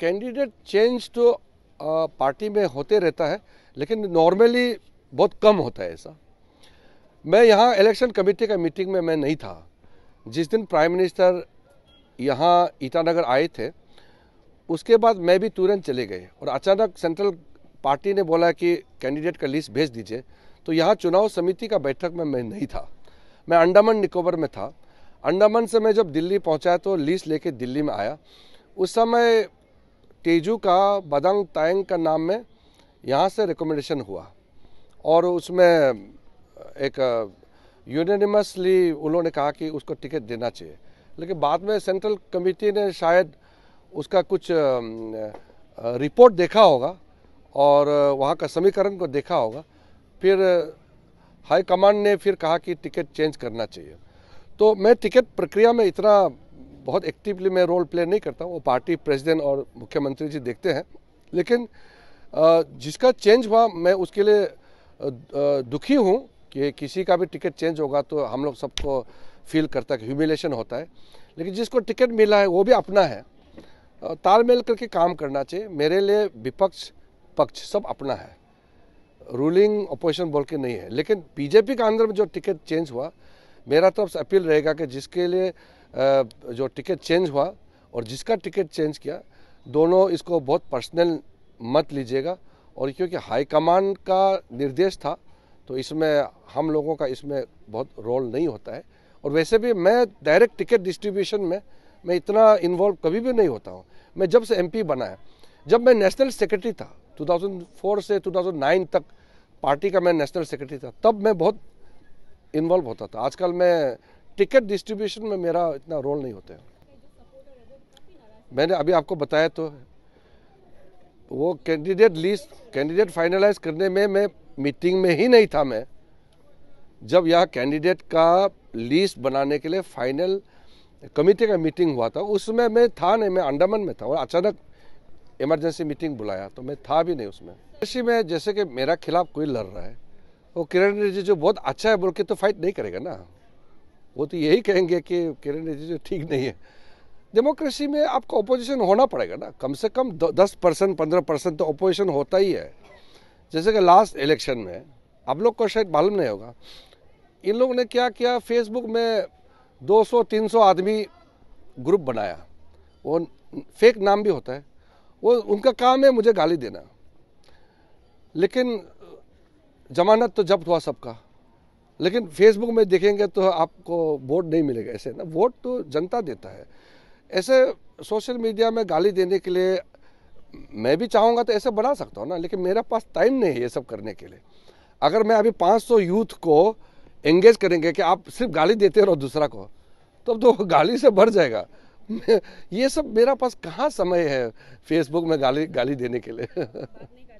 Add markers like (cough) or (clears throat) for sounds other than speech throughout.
Candidate change तो आ, party में होते रहता है लेकिन नॉर्मली बहुत कम होता है ऐसा मैं यहाँ इलेक्शन कमेटी का मीटिंग में मैं नहीं था जिस दिन प्राइम मिनिस्टर यहाँ ईटानगर आए थे उसके बाद मैं भी तुरंत चले गए और अचानक सेंट्रल पार्टी ने बोला कि कैंडिडेट का लिस्ट भेज दीजिए तो यहाँ चुनाव समिति का बैठक में मैं नहीं था मैं अंडमान निकोबर में था अंडमान से मैं जब दिल्ली पहुँचा तो लिस्ट लेके दिल्ली में आया उस समय तेजू का बदंग तायंग का नाम में यहाँ से रिकमेंडेशन हुआ और उसमें एक यूनिमसली उन्होंने कहा कि उसको टिकट देना चाहिए लेकिन बाद में सेंट्रल कमेटी ने शायद उसका कुछ रिपोर्ट देखा होगा और वहाँ का समीकरण को देखा होगा फिर हाई कमांड ने फिर कहा कि टिकट चेंज करना चाहिए तो मैं टिकट प्रक्रिया में इतना बहुत एक्टिवली मैं रोल प्ले नहीं करता वो पार्टी प्रेसिडेंट और मुख्यमंत्री जी देखते हैं लेकिन जिसका चेंज हुआ मैं उसके लिए दुखी हूँ कि किसी का भी टिकट चेंज होगा तो हम लोग सबको फील करता है ह्यूमिलेशन होता है लेकिन जिसको टिकट मिला है वो भी अपना है तालमेल करके काम करना चाहिए मेरे लिए विपक्ष पक्ष सब अपना है रूलिंग अपोजिशन बोल के नहीं है लेकिन बीजेपी के अंदर में जो टिकट चेंज हुआ मेरा तरफ से अपील रहेगा कि जिसके लिए जो टिकट चेंज हुआ और जिसका टिकट चेंज किया दोनों इसको बहुत पर्सनल मत लीजिएगा और क्योंकि हाईकमान का निर्देश था तो इसमें हम लोगों का इसमें बहुत रोल नहीं होता है और वैसे भी मैं डायरेक्ट टिकट डिस्ट्रीब्यूशन में मैं इतना इन्वॉल्व कभी भी नहीं होता हूँ मैं जब से एम बना है जब मैं नेशनल सेक्रेटरी था 2004 से 2009 तक पार्टी का मैं नेशनल सेक्रेटरी था तब मैं बहुत इन्वॉल्व होता था आजकल मैं टिकट डिस्ट्रीब्यूशन में मेरा इतना रोल नहीं होता है मैंने अभी आपको बताया तो वो कैंडिडेट लिस्ट कैंडिडेट फाइनलाइज करने में मैं मीटिंग में ही नहीं था मैं जब यह कैंडिडेट का लिस्ट बनाने के लिए फाइनल कमिटी का मीटिंग हुआ था उसमें मैं था नहीं मैं अंडमान में था और अचानक इमरजेंसी मीटिंग बुलाया तो मैं था भी नहीं उसमें ऐसी में जैसे कि मेरा खिलाफ कोई लड़ रहा है वो किरण रिजिजू बहुत अच्छा है बोल के तो फाइट नहीं करेगा ना वो तो यही कहेंगे कि किरण रिजिजू ठीक नहीं है डेमोक्रेसी में आपको अपोजिशन होना पड़ेगा ना कम से कम दस परसेंट पंद्रह परसेंट तो अपोजिशन होता ही है जैसे कि लास्ट इलेक्शन में आप लोग को शायद मालूम नहीं होगा इन लोगों ने क्या किया फेसबुक में 200-300 आदमी ग्रुप बनाया वो फेक नाम भी होता है वो उनका काम है मुझे गाली देना लेकिन जमानत तो जब्त हुआ सबका लेकिन फेसबुक में देखेंगे तो आपको वोट नहीं मिलेगा ऐसे ना वोट तो जनता देता है ऐसे सोशल मीडिया में गाली देने के लिए मैं भी चाहूँगा तो ऐसे बना सकता हूँ ना लेकिन मेरे पास टाइम नहीं है ये सब करने के लिए अगर मैं अभी 500 यूथ को एंगेज करेंगे कि आप सिर्फ गाली देते रहो दूसरा को तब तो, तो गाली से भर जाएगा (laughs) ये सब मेरा पास कहाँ समय है फेसबुक में गाली गाली देने के लिए (laughs)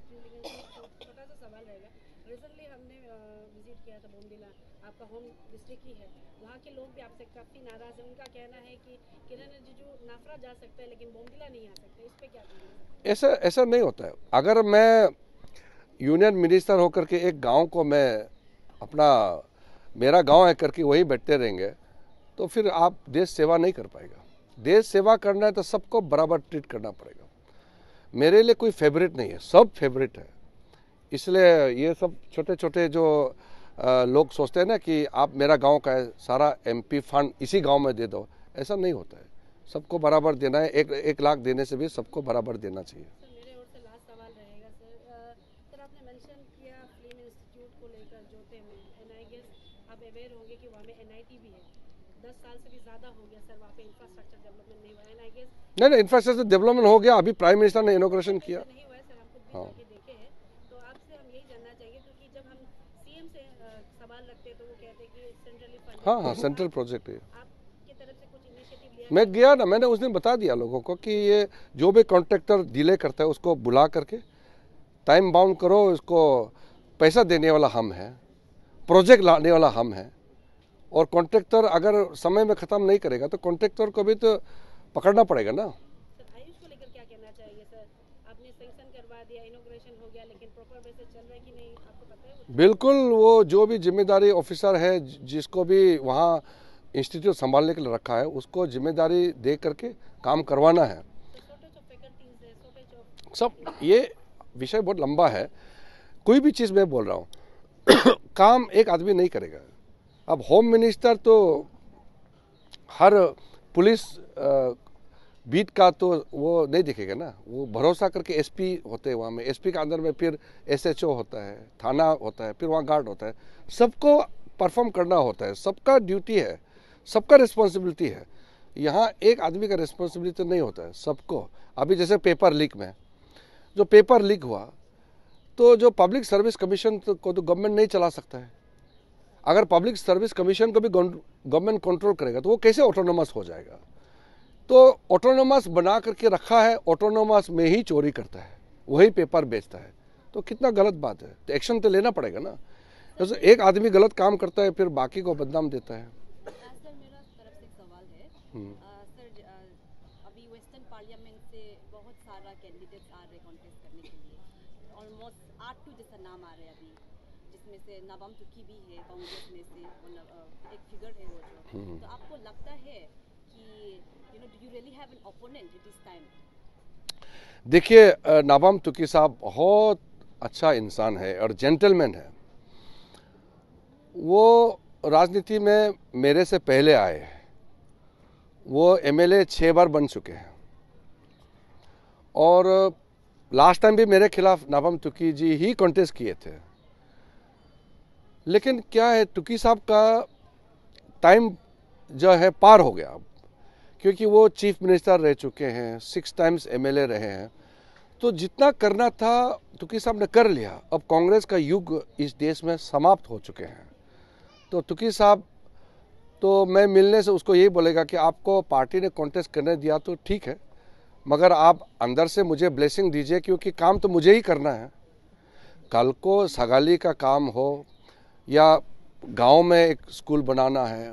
काफ़ी नाराज़ है उनका कहना है कि किरण रिजिजू नाफरा जा सकता है लेकिन बोमडिला नहीं आ सकता इस पर क्या ऐसा ऐसा नहीं होता है अगर मैं यूनियन मिनिस्टर होकर के एक गांव को मैं अपना मेरा गांव है करके वहीं बैठते रहेंगे तो फिर आप देश सेवा नहीं कर पाएगा देश सेवा करना है तो सबको बराबर ट्रीट करना पड़ेगा मेरे लिए कोई फेवरेट नहीं है सब फेवरेट है इसलिए ये सब छोटे छोटे जो लोग सोचते हैं ना कि आप मेरा गांव का है सारा एमपी फंड इसी गांव में दे दो ऐसा नहीं होता है सबको बराबर देना है एक एक लाख देने से भी सबको बराबर देना चाहिए नहीं नहीं इंफ्रास्ट्रक्चर डेवलपमेंट हो गया अभी प्राइम मिनिस्टर ने इनोग्रेशन किया हाँ हाँ हाँ सेंट्रल प्रोजेक्ट है मैं गया ना मैंने उस दिन बता दिया लोगों को कि ये जो भी कॉन्ट्रेक्टर डिले करता है उसको बुला करके टाइम बाउंड करो इसको पैसा देने वाला हम है प्रोजेक्ट लाने वाला हम है और कॉन्ट्रेक्टर अगर समय में ख़त्म नहीं करेगा तो कॉन्ट्रेक्टर को भी तो पकड़ना पड़ेगा ना बिल्कुल वो जो भी जिम्मेदारी ऑफिसर है जिसको भी वहाँ इंस्टीट्यूट संभालने के लिए रखा है उसको जिम्मेदारी दे करके काम करवाना है सब ये विषय बहुत लंबा है कोई भी चीज़ मैं बोल रहा हूँ (coughs) काम एक आदमी नहीं करेगा अब होम मिनिस्टर तो हर पुलिस बीट का तो वो नहीं दिखेगा ना वो भरोसा करके एसपी होते हैं वहाँ में एसपी के अंदर में फिर एसएचओ होता है थाना होता है फिर वहाँ गार्ड होता है सबको परफॉर्म करना होता है सबका ड्यूटी है सबका रिस्पॉन्सिबिलिटी है यहाँ एक आदमी का रिस्पॉन्सिबिलिटी नहीं होता है सबको अभी जैसे पेपर लीक में जो पेपर लीक हुआ तो जो पब्लिक सर्विस कमीशन को तो गवर्नमेंट नहीं चला सकता है अगर पब्लिक सर्विस कमीशन को भी गवर्नमेंट कंट्रोल करेगा तो वो कैसे ऑटोनोमस हो जाएगा तो ऑटोनोमस बना करके रखा है ऑटोनोमस में ही चोरी करता है वही पेपर बेचता है तो कितना गलत बात है तो एक्शन तो लेना पड़ेगा ना जैसे तो एक आदमी गलत काम करता है फिर बाकी को बदनाम देता है हाँ, हम्म। भी है कांग्रेस में से एक फिगर है वो जो हम्म। तो आपको लगता है देखिए नाबम तुकी साहब बहुत अच्छा इंसान है और जेंटलमैन है वो राजनीति में मेरे से पहले आए वो एमएलए छः बार बन चुके हैं और लास्ट टाइम भी मेरे खिलाफ नाबाम तुकी जी ही कॉन्टेस्ट किए थे लेकिन क्या है तुकी साहब का टाइम जो है पार हो गया अब क्योंकि वो चीफ मिनिस्टर रह चुके हैं सिक्स टाइम्स एमएलए रहे हैं तो जितना करना था तुकी साहब ने कर लिया अब कांग्रेस का युग इस देश में समाप्त हो चुके हैं तो तुकी साहब तो मैं मिलने से उसको यही बोलेगा कि आपको पार्टी ने कॉन्टेस्ट करने दिया तो ठीक है मगर आप अंदर से मुझे ब्लेसिंग दीजिए क्योंकि काम तो मुझे ही करना है कल को सगाली का काम हो या गांव में एक स्कूल बनाना है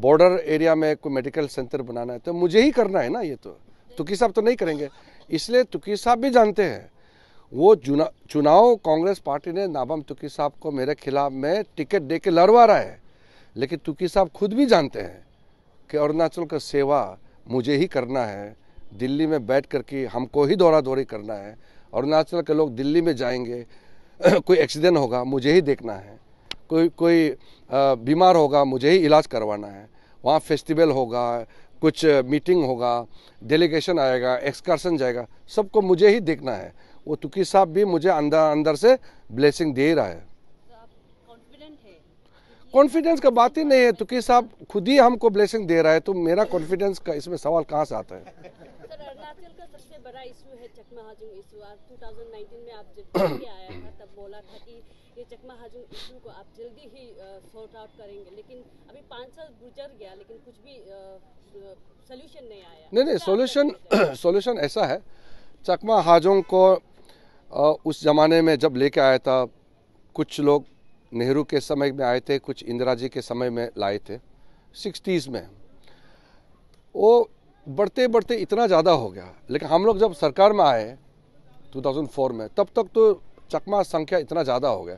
बॉर्डर एरिया में कोई मेडिकल सेंटर बनाना है तो मुझे ही करना है ना ये तो तुकी साहब तो नहीं करेंगे इसलिए तुकी साहब भी जानते हैं वो चुना चुनाव कांग्रेस पार्टी ने नाबम तुकी साहब को मेरे खिलाफ में टिकट दे के लड़वा रहा है लेकिन तुकी साहब खुद भी जानते हैं कि अरुणाचल का सेवा मुझे ही करना है दिल्ली में बैठ कर के हमको ही दौरा दौरी करना है अरुणाचल के लोग दिल्ली में जाएंगे (clears throat) कोई एक्सीडेंट होगा मुझे ही देखना है कोई कोई बीमार होगा मुझे ही इलाज करवाना है वहाँ फेस्टिवल होगा कुछ मीटिंग होगा डेलीगेशन आएगा एक्सकर्सन जाएगा सबको मुझे ही देखना है वो तुकी साहब भी मुझे अंदर अंदर से ब्लेसिंग दे रहा है तो कॉन्फिडेंस का बात ही नहीं है तुकी साहब खुद ही हमको ब्लेसिंग दे रहा है तो मेरा कॉन्फिडेंस का इसमें सवाल कहाँ से आता है बड़ा इशू है चकमा हाजुंग इशू आप 2019 में आप जब दिल्ली आया था तब बोला था कि ये चकमा हाजुंग इशू को आप जल्दी ही सॉर्ट आउट करेंगे लेकिन अभी पाँच साल गुजर गया लेकिन कुछ भी सोल्यूशन नहीं आया नहीं नहीं सोल्यूशन सोल्यूशन (clears throat) ऐसा है चकमा हाजोंग को उस ज़माने में जब लेके आया था कुछ लोग नेहरू के समय में आए थे कुछ इंदिरा जी के समय में लाए थे सिक्सटीज़ में वो बढ़ते बढ़ते इतना ज़्यादा हो गया लेकिन हम लोग जब सरकार में आए 2004 में तब तक तो चकमा संख्या इतना ज़्यादा हो गया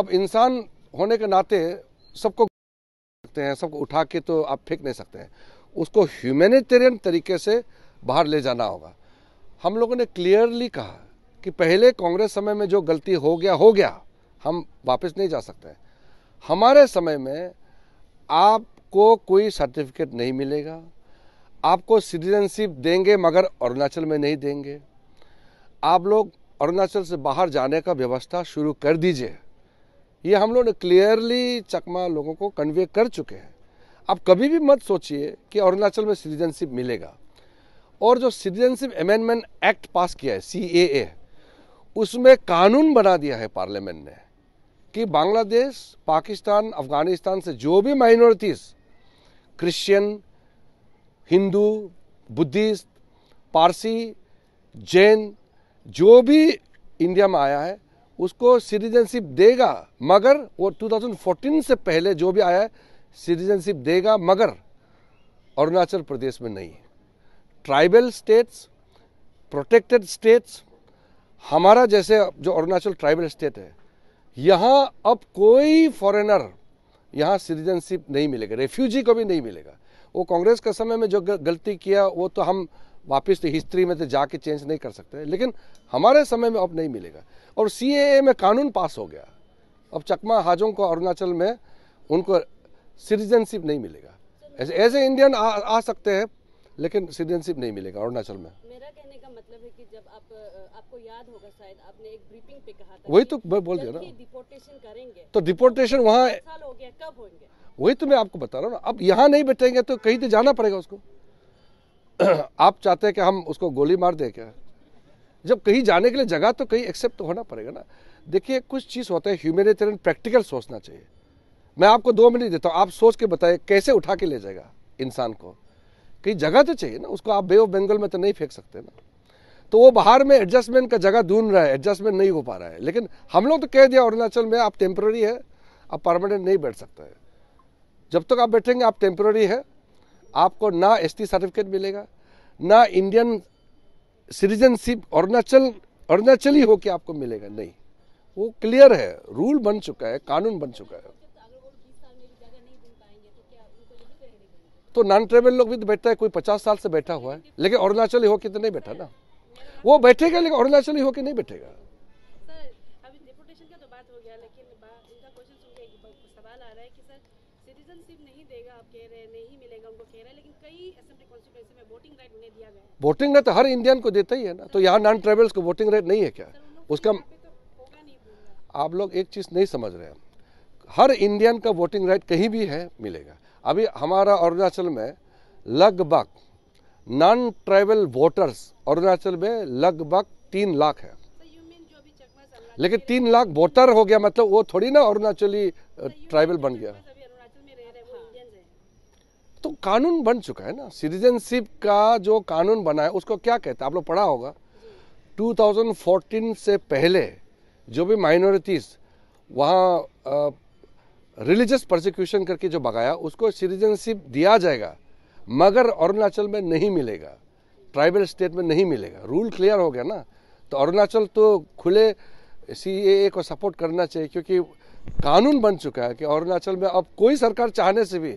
अब इंसान होने के नाते सबको सकते हैं सबको उठा के तो आप फेंक नहीं सकते हैं उसको ह्यूमेनिटेरियन तरीके से बाहर ले जाना होगा हम लोगों ने क्लियरली कहा कि पहले कांग्रेस समय में जो गलती हो गया हो गया हम वापस नहीं जा सकते हमारे समय में आपको कोई सर्टिफिकेट नहीं मिलेगा आपको सिटीजनशिप देंगे मगर अरुणाचल में नहीं देंगे आप लोग अरुणाचल से बाहर जाने का व्यवस्था शुरू कर दीजिए ये हम लोग ने क्लियरली चकमा लोगों को कन्वे कर चुके हैं आप कभी भी मत सोचिए कि अरुणाचल में सिटीजनशिप मिलेगा और जो सिटीजनशिप अमेंडमेंट एक्ट पास किया है सी उसमें कानून बना दिया है पार्लियामेंट ने कि बांग्लादेश पाकिस्तान अफगानिस्तान से जो भी minorities Christian Hindu Buddhist Parsi Jain जो भी इंडिया में आया है उसको सिटीजनशिप देगा मगर वो 2014 से पहले जो भी आया है सिटीजनशिप देगा मगर अरुणाचल प्रदेश में नहीं ट्राइबल स्टेट्स प्रोटेक्टेड स्टेट्स हमारा जैसे जो अरुणाचल ट्राइबल स्टेट है यहाँ अब कोई फॉरेनर यहाँ सिटीजनशिप नहीं मिलेगा रेफ्यूजी को भी नहीं मिलेगा वो कांग्रेस के समय में जो गलती किया वो तो हम वापस तो हिस्ट्री में तो जाके चेंज नहीं कर सकते लेकिन हमारे समय में अब नहीं मिलेगा और सी में कानून पास हो गया अब चकमा हाजों को अरुणाचल में उनको सिटीजनशिप नहीं मिलेगा ऐसे ए इंडियन आ, आ सकते हैं लेकिन सिटीजनशिप नहीं मिलेगा अरुणाचल में मेरा कहने का मतलब है कि जब आप आपको याद होगा शायद आपने एक ब्रीफिंग पे कहा था वही तो बोल दिया ना डिपोर्टेशन करेंगे तो डिपोर्टेशन वहाँ साल हो गया कब होंगे वही तो मैं आपको बता रहा हूँ ना अब यहाँ नहीं बैठेंगे तो कहीं तो जाना पड़ेगा उसको (clears throat) आप चाहते हैं कि हम उसको गोली मार दें क्या जब कहीं जाने के लिए जगह तो कहीं एक्सेप्ट तो होना पड़ेगा ना देखिए कुछ चीज़ होता है ह्यूमेटेरियन प्रैक्टिकल सोचना चाहिए मैं आपको दो मिनट देता हूँ आप सोच के बताइए कैसे उठा के ले जाएगा इंसान को कहीं जगह तो चाहिए ना उसको आप बे ऑफ बंगल में तो नहीं फेंक सकते ना तो वो बाहर में एडजस्टमेंट का जगह ढूंढ रहा है एडजस्टमेंट नहीं हो पा रहा है लेकिन हम लोग तो कह दिया अरुणाचल में आप टेम्प्रेरी है आप परमानेंट नहीं बैठ सकते हैं जब तक तो आप बैठेंगे आप टेम्प्रोरी है आपको ना एस सर्टिफिकेट मिलेगा ना इंडियन सिटीजनशिप अरुणाचल अरुणाचल ही होकर आपको मिलेगा नहीं वो क्लियर है रूल बन चुका है कानून बन चुका है तो नॉन ट्रेवल लोग भी तो बैठता है कोई पचास साल से बैठा हुआ है लेकिन अरुणाचल ही होके तो नहीं बैठा ना वो बैठेगा लेकिन अरुणाचल ही होके नहीं बैठेगा सर अभी का तो बात हो गया लेकिन सिटीजनशिप नहीं देगा आप कह रहे हैं नहीं मिलेगा उनको कह रहे हैं लेकिन कई असेंबली कॉन्स्टिट्यूएंसी में वोटिंग राइट उन्हें दिया गया है वोटिंग तो राइट हर इंडियन को देता ही है ना तो यहाँ नॉन ट्राइबल्स को वोटिंग राइट नहीं है क्या उसका तो आप लोग एक चीज़ नहीं समझ रहे हैं हर इंडियन का वोटिंग राइट कहीं भी है मिलेगा अभी हमारा अरुणाचल में लगभग नॉन ट्राइबल वोटर्स अरुणाचल में लगभग तीन लाख है लेकिन तीन लाख वोटर हो गया मतलब वो थोड़ी ना अरुणाचली ट्राइबल बन गया तो कानून बन चुका है ना सिटीजनशिप का जो कानून बना है उसको क्या कहते हैं आप लोग पढ़ा होगा 2014 से पहले जो भी माइनॉरिटीज़ वहाँ रिलीजियस प्रोसिक्यूशन करके जो भगाया उसको सिटीजनशिप दिया जाएगा मगर अरुणाचल में नहीं मिलेगा ट्राइबल स्टेट में नहीं मिलेगा रूल क्लियर हो गया ना तो अरुणाचल तो खुले सी को सपोर्ट करना चाहिए क्योंकि कानून बन चुका है कि अरुणाचल में अब कोई सरकार चाहने से भी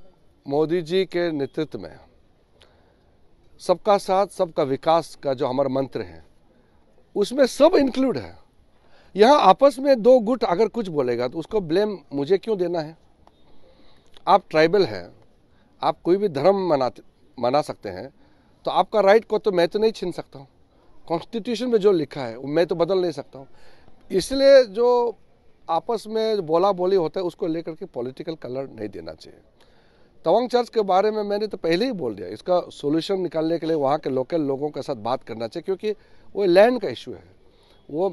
मोदी जी के नेतृत्व में सबका साथ सबका विकास का जो हमारा मंत्र है उसमें सब इंक्लूड है यहाँ आपस में दो गुट अगर कुछ बोलेगा तो उसको ब्लेम मुझे क्यों देना है आप ट्राइबल हैं आप कोई भी धर्म मनाते मना सकते हैं तो आपका राइट को तो मैं तो नहीं छीन सकता हूँ कॉन्स्टिट्यूशन में जो लिखा है मैं तो बदल नहीं सकता हूँ इसलिए जो आपस में बोला बोली होता है उसको लेकर के पॉलिटिकल कलर नहीं देना चाहिए तवांग चर्च के बारे में मैंने तो पहले ही बोल दिया इसका सोल्यूशन निकालने के लिए वहाँ के लोकल लोगों के साथ बात करना चाहिए क्योंकि वो लैंड का इशू है वो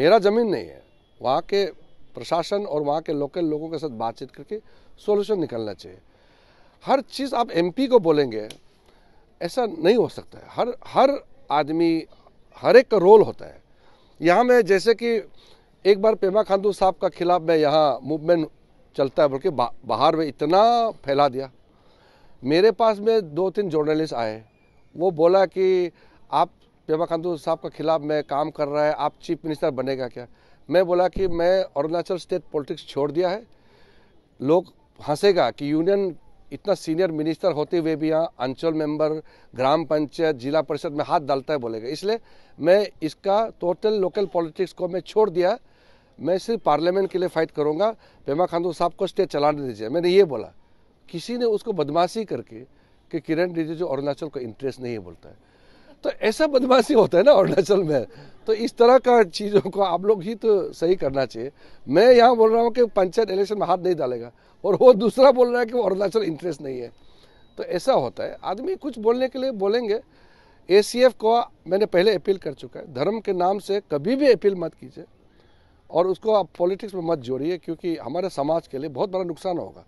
मेरा ज़मीन नहीं है वहाँ के प्रशासन और वहाँ के लोकल लोगों के साथ बातचीत करके सोल्यूशन निकालना चाहिए हर चीज़ आप एम को बोलेंगे ऐसा नहीं हो सकता है हर हर आदमी हर एक का रोल होता है यहाँ में जैसे कि एक बार पेमा खांडू साहब का खिलाफ मैं यहाँ मूवमेंट चलता है बल्कि बा, बाहर में इतना फैला दिया मेरे पास में दो तीन जर्नलिस्ट आए वो बोला कि आप पेमा खांडू साहब के खिलाफ मैं काम कर रहा है आप चीफ मिनिस्टर बनेगा क्या मैं बोला कि मैं अरुणाचल स्टेट पॉलिटिक्स छोड़ दिया है लोग हंसेगा कि यूनियन इतना सीनियर मिनिस्टर होते हुए भी यहाँ अंचल मेंबर ग्राम पंचायत जिला परिषद में हाथ डालता है बोलेगा इसलिए मैं इसका टोटल लोकल पॉलिटिक्स को मैं छोड़ दिया मैं सिर्फ पार्लियामेंट के लिए फाइट करूँगा पेमा खांडू साहब को स्टेट चलाने दीजिए मैंने ये बोला किसी ने उसको बदमाशी करके कि किरण रिजिजू अरुणाचल का इंटरेस्ट नहीं बोलता है तो ऐसा बदमाशी होता है ना अरुणाचल में तो इस तरह का चीज़ों को आप लोग ही तो सही करना चाहिए मैं यहाँ बोल रहा हूँ कि पंचायत इलेक्शन में हाथ नहीं डालेगा और वो दूसरा बोल रहा है कि वो अरुणाचल इंटरेस्ट नहीं है तो ऐसा होता है आदमी कुछ बोलने के लिए बोलेंगे ए को मैंने पहले अपील कर चुका है धर्म के नाम से कभी भी अपील मत कीजिए और उसको आप पॉलिटिक्स में मत जोड़िए क्योंकि हमारे समाज के लिए बहुत बड़ा नुकसान होगा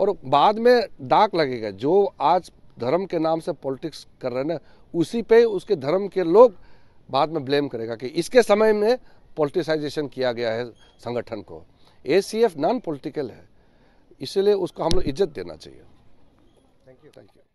और बाद में डाक लगेगा जो आज धर्म के नाम से पॉलिटिक्स कर रहे हैं ना उसी पे उसके धर्म के लोग बाद में ब्लेम करेगा कि इसके समय में पॉलिटिसाइजेशन किया गया है संगठन को ए नॉन पॉलिटिकल है इसलिए उसको हम लोग इज्जत देना चाहिए थैंक यू थैंक यू